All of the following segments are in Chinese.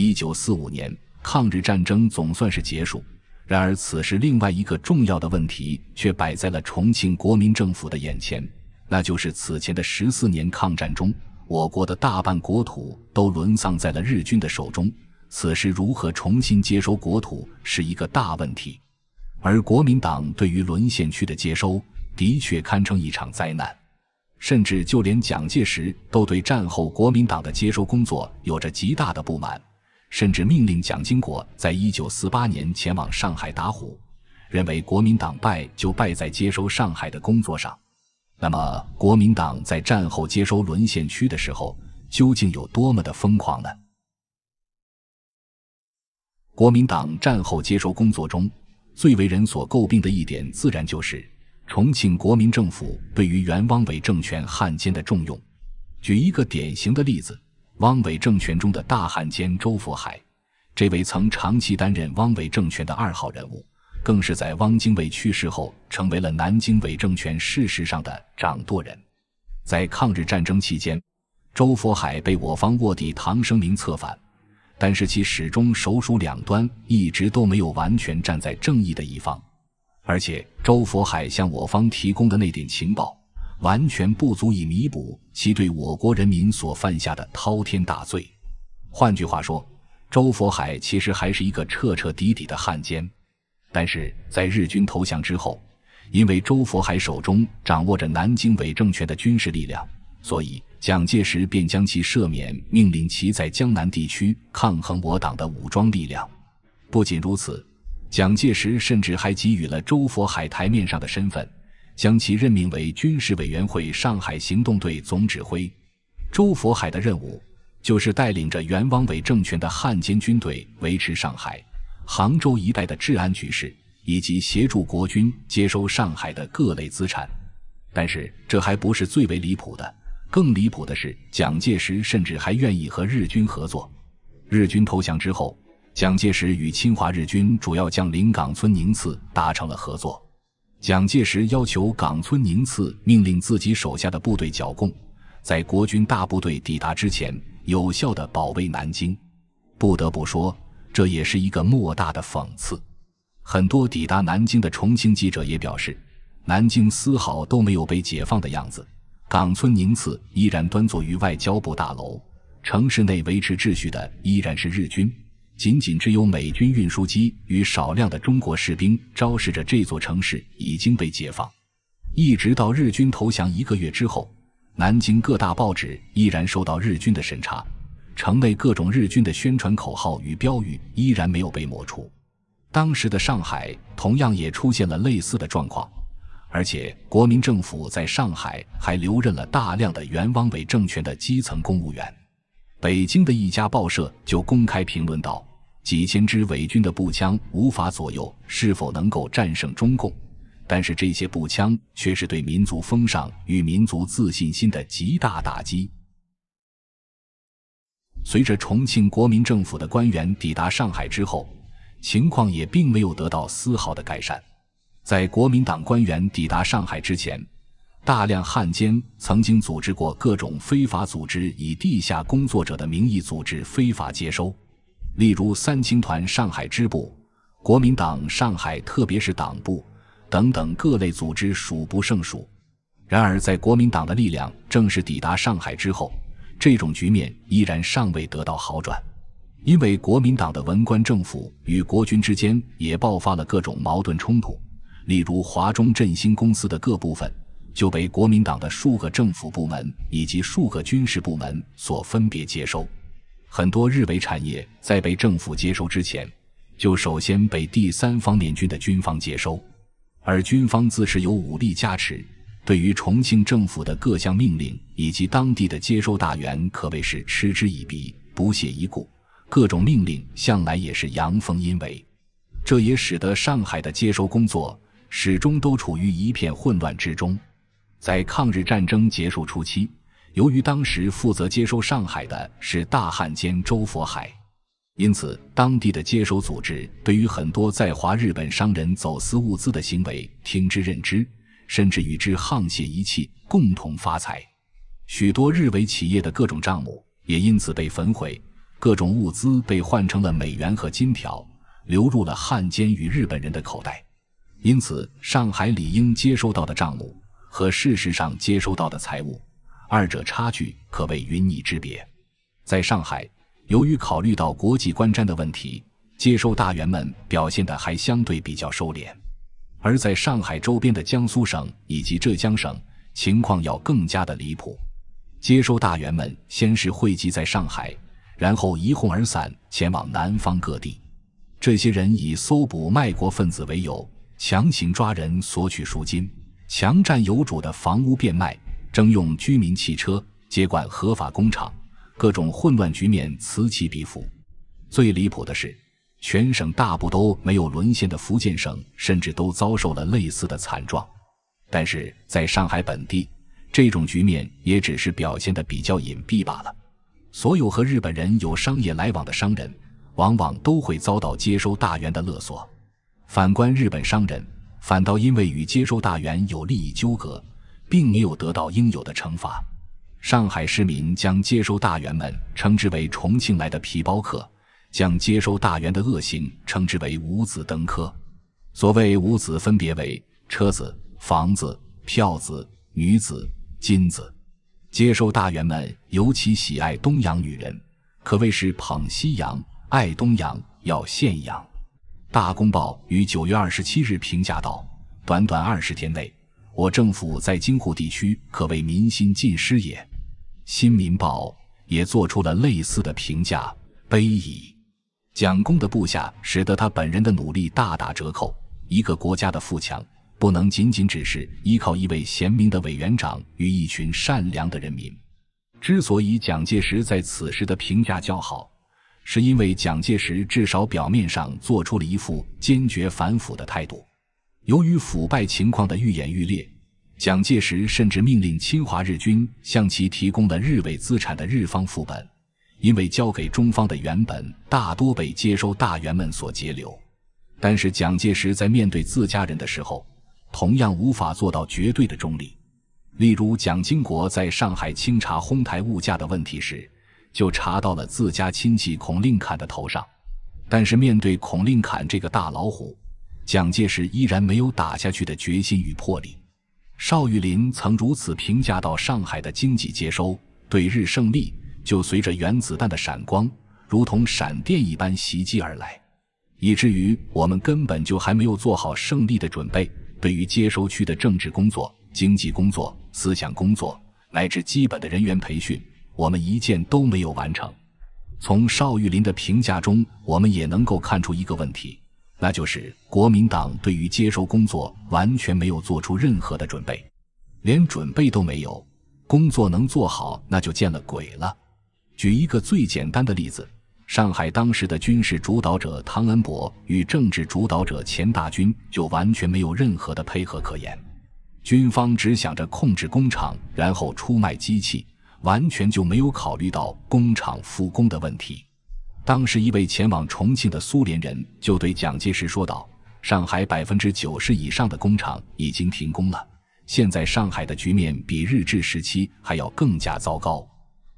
一九四五年，抗日战争总算是结束。然而，此时另外一个重要的问题却摆在了重庆国民政府的眼前，那就是此前的十四年抗战中，我国的大半国土都沦丧在了日军的手中。此时如何重新接收国土是一个大问题。而国民党对于沦陷区的接收，的确堪称一场灾难，甚至就连蒋介石都对战后国民党的接收工作有着极大的不满。甚至命令蒋经国在一九四八年前往上海打虎，认为国民党败就败在接收上海的工作上。那么，国民党在战后接收沦陷区的时候，究竟有多么的疯狂呢？国民党战后接收工作中，最为人所诟病的一点，自然就是重庆国民政府对于原汪伪政权汉奸的重用。举一个典型的例子。汪伪政权中的大汉奸周佛海，这位曾长期担任汪伪政权的二号人物，更是在汪精卫去世后成为了南京伪政权事实上的掌舵人。在抗日战争期间，周佛海被我方卧底唐生明策反，但是其始终手属两端，一直都没有完全站在正义的一方。而且，周佛海向我方提供的那点情报。完全不足以弥补其对我国人民所犯下的滔天大罪。换句话说，周佛海其实还是一个彻彻底底的汉奸。但是在日军投降之后，因为周佛海手中掌握着南京伪政权的军事力量，所以蒋介石便将其赦免，命令其在江南地区抗衡我党的武装力量。不仅如此，蒋介石甚至还给予了周佛海台面上的身份。将其任命为军事委员会上海行动队总指挥，周佛海的任务就是带领着原汪伪政权的汉奸军队维持上海、杭州一带的治安局势，以及协助国军接收上海的各类资产。但是这还不是最为离谱的，更离谱的是，蒋介石甚至还愿意和日军合作。日军投降之后，蒋介石与侵华日军主要将领冈村宁次达成了合作。蒋介石要求冈村宁次命令自己手下的部队剿共，在国军大部队抵达之前，有效的保卫南京。不得不说，这也是一个莫大的讽刺。很多抵达南京的重庆记者也表示，南京丝毫都没有被解放的样子。冈村宁次依然端坐于外交部大楼，城市内维持秩序的依然是日军。仅仅只有美军运输机与少量的中国士兵昭示着这座城市已经被解放。一直到日军投降一个月之后，南京各大报纸依然受到日军的审查，城内各种日军的宣传口号与标语依然没有被抹除。当时的上海同样也出现了类似的状况，而且国民政府在上海还留任了大量的原汪伪政权的基层公务员。北京的一家报社就公开评论道。几千支伪军的步枪无法左右是否能够战胜中共，但是这些步枪却是对民族风尚与民族自信心的极大打击。随着重庆国民政府的官员抵达上海之后，情况也并没有得到丝毫的改善。在国民党官员抵达上海之前，大量汉奸曾经组织过各种非法组织，以地下工作者的名义组织非法接收。例如三青团上海支部、国民党上海特别是党部等等各类组织数不胜数。然而，在国民党的力量正式抵达上海之后，这种局面依然尚未得到好转，因为国民党的文官政府与国军之间也爆发了各种矛盾冲突。例如，华中振兴公司的各部分就被国民党的数个政府部门以及数个军事部门所分别接收。很多日伪产业在被政府接收之前，就首先被第三方面军的军方接收，而军方自是有武力加持，对于重庆政府的各项命令以及当地的接收大员，可谓是嗤之以鼻、不屑一顾，各种命令向来也是阳奉阴违，这也使得上海的接收工作始终都处于一片混乱之中。在抗日战争结束初期。由于当时负责接收上海的是大汉奸周佛海，因此当地的接收组织对于很多在华日本商人走私物资的行为听之任之，甚至与之沆瀣一气，共同发财。许多日伪企业的各种账目也因此被焚毁，各种物资被换成了美元和金条，流入了汉奸与日本人的口袋。因此，上海理应接收到的账目和事实上接收到的财物。二者差距可谓云泥之别。在上海，由于考虑到国际观瞻的问题，接收大员们表现的还相对比较收敛；而在上海周边的江苏省以及浙江省，情况要更加的离谱。接收大员们先是汇集在上海，然后一哄而散，前往南方各地。这些人以搜捕卖国分子为由，强行抓人索取赎金，强占有主的房屋变卖。征用居民汽车，接管合法工厂，各种混乱局面此起彼伏。最离谱的是，全省大部都没有沦陷的福建省，甚至都遭受了类似的惨状。但是，在上海本地，这种局面也只是表现的比较隐蔽罢了。所有和日本人有商业来往的商人，往往都会遭到接收大员的勒索。反观日本商人，反倒因为与接收大员有利益纠葛。并没有得到应有的惩罚。上海市民将接收大员们称之为“重庆来的皮包客”，将接收大员的恶行称之为“五子登科”。所谓五子，分别为车子、房子、票子、女子、金子。接收大员们尤其喜爱东洋女人，可谓是捧西洋爱东洋要现洋。《大公报》于九月二十七日评价道：“短短二十天内。”我政府在京沪地区可谓民心尽失也，《新民报》也做出了类似的评价。悲矣，蒋公的部下使得他本人的努力大打折扣。一个国家的富强不能仅仅只是依靠一位贤明的委员长与一群善良的人民。之所以蒋介石在此时的评价较好，是因为蒋介石至少表面上做出了一副坚决反腐的态度。由于腐败情况的愈演愈烈，蒋介石甚至命令侵华日军向其提供了日伪资产的日方副本，因为交给中方的原本大多被接收大员们所截留。但是蒋介石在面对自家人的时候，同样无法做到绝对的中立。例如，蒋经国在上海清查哄抬物价的问题时，就查到了自家亲戚孔令侃的头上。但是面对孔令侃这个大老虎，蒋介石依然没有打下去的决心与魄力。邵玉林曾如此评价到：“上海的经济接收对日胜利，就随着原子弹的闪光，如同闪电一般袭击而来，以至于我们根本就还没有做好胜利的准备。对于接收区的政治工作、经济工作、思想工作乃至基本的人员培训，我们一件都没有完成。”从邵玉林的评价中，我们也能够看出一个问题。那就是国民党对于接收工作完全没有做出任何的准备，连准备都没有，工作能做好那就见了鬼了。举一个最简单的例子，上海当时的军事主导者汤恩伯与政治主导者钱大钧就完全没有任何的配合可言，军方只想着控制工厂，然后出卖机器，完全就没有考虑到工厂复工的问题。当时，一位前往重庆的苏联人就对蒋介石说道：“上海百分之九十以上的工厂已经停工了，现在上海的局面比日治时期还要更加糟糕。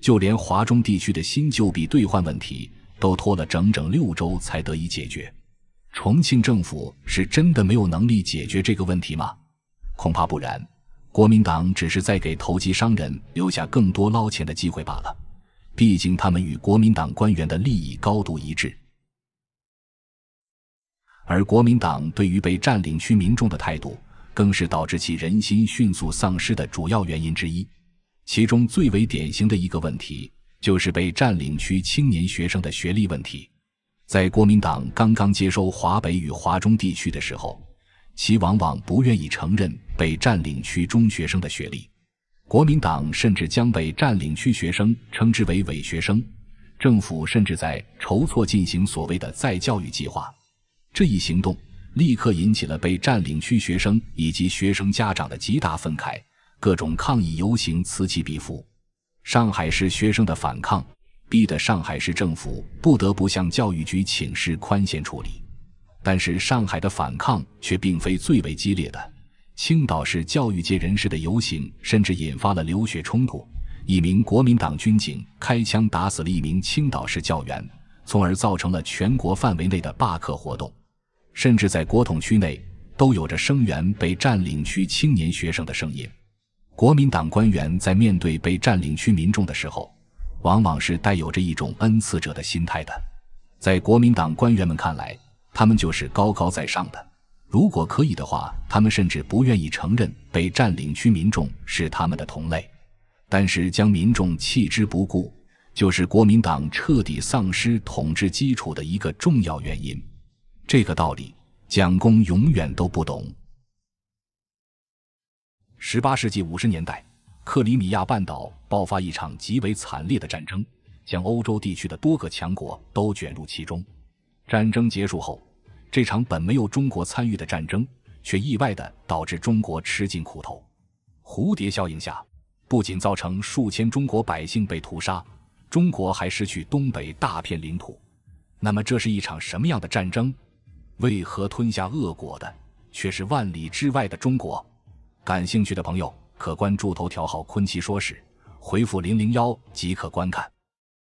就连华中地区的新旧币兑换问题，都拖了整整六周才得以解决。重庆政府是真的没有能力解决这个问题吗？恐怕不然，国民党只是在给投机商人留下更多捞钱的机会罢了。”毕竟，他们与国民党官员的利益高度一致，而国民党对于被占领区民众的态度，更是导致其人心迅速丧失的主要原因之一。其中最为典型的一个问题，就是被占领区青年学生的学历问题。在国民党刚刚接收华北与华中地区的时候，其往往不愿意承认被占领区中学生的学历。国民党甚至将被占领区学生称之为伪学生，政府甚至在筹措进行所谓的再教育计划。这一行动立刻引起了被占领区学生以及学生家长的极大愤慨，各种抗议游行此起彼伏。上海市学生的反抗，逼得上海市政府不得不向教育局请示宽限处理。但是，上海的反抗却并非最为激烈的。青岛市教育界人士的游行，甚至引发了流血冲突。一名国民党军警开枪打死了一名青岛市教员，从而造成了全国范围内的罢课活动。甚至在国统区内，都有着声援被占领区青年学生的声音。国民党官员在面对被占领区民众的时候，往往是带有着一种恩赐者的心态的。在国民党官员们看来，他们就是高高在上的。如果可以的话，他们甚至不愿意承认被占领区民众是他们的同类。但是将民众弃之不顾，就是国民党彻底丧失统治基础的一个重要原因。这个道理，蒋公永远都不懂。十八世纪五十年代，克里米亚半岛爆发一场极为惨烈的战争，将欧洲地区的多个强国都卷入其中。战争结束后。这场本没有中国参与的战争，却意外的导致中国吃尽苦头。蝴蝶效应下，不仅造成数千中国百姓被屠杀，中国还失去东北大片领土。那么，这是一场什么样的战争？为何吞下恶果的却是万里之外的中国？感兴趣的朋友可关注头条号“昆奇说史”，回复“零零幺”即可观看。